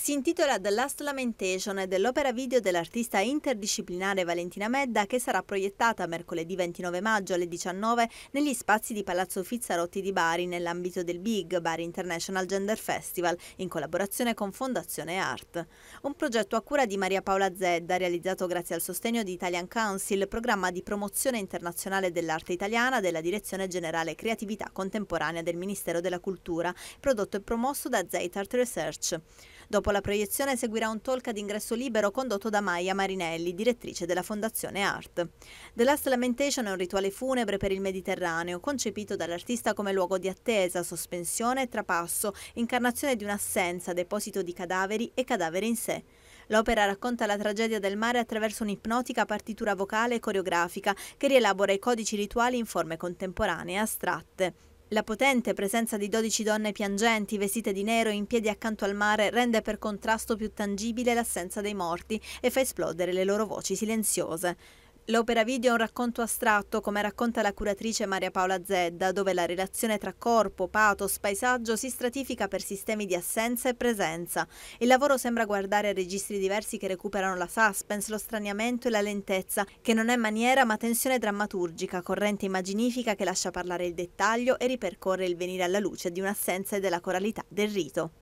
Si intitola The Last Lamentation ed è l'opera video dell'artista interdisciplinare Valentina Medda che sarà proiettata mercoledì 29 maggio alle 19 negli spazi di Palazzo Fizzarotti di Bari nell'ambito del Big Bari International Gender Festival in collaborazione con Fondazione Art. Un progetto a cura di Maria Paola Zedda realizzato grazie al sostegno di Italian Council, programma di promozione internazionale dell'arte italiana della Direzione Generale Creatività Contemporanea del Ministero della Cultura, prodotto e promosso da Zeit Art Research. Dopo Dopo la proiezione seguirà un talk ad ingresso libero condotto da Maya Marinelli, direttrice della Fondazione Art. The Last Lamentation è un rituale funebre per il Mediterraneo, concepito dall'artista come luogo di attesa, sospensione e trapasso, incarnazione di un'assenza, deposito di cadaveri e cadavere in sé. L'opera racconta la tragedia del mare attraverso un'ipnotica partitura vocale e coreografica che rielabora i codici rituali in forme contemporanee e astratte. La potente presenza di 12 donne piangenti vestite di nero in piedi accanto al mare rende per contrasto più tangibile l'assenza dei morti e fa esplodere le loro voci silenziose. L'opera video è un racconto astratto, come racconta la curatrice Maria Paola Zedda, dove la relazione tra corpo, pathos, paesaggio si stratifica per sistemi di assenza e presenza. Il lavoro sembra guardare a registri diversi che recuperano la suspense, lo straniamento e la lentezza, che non è maniera ma tensione drammaturgica, corrente immaginifica che lascia parlare il dettaglio e ripercorre il venire alla luce di un'assenza e della coralità del rito.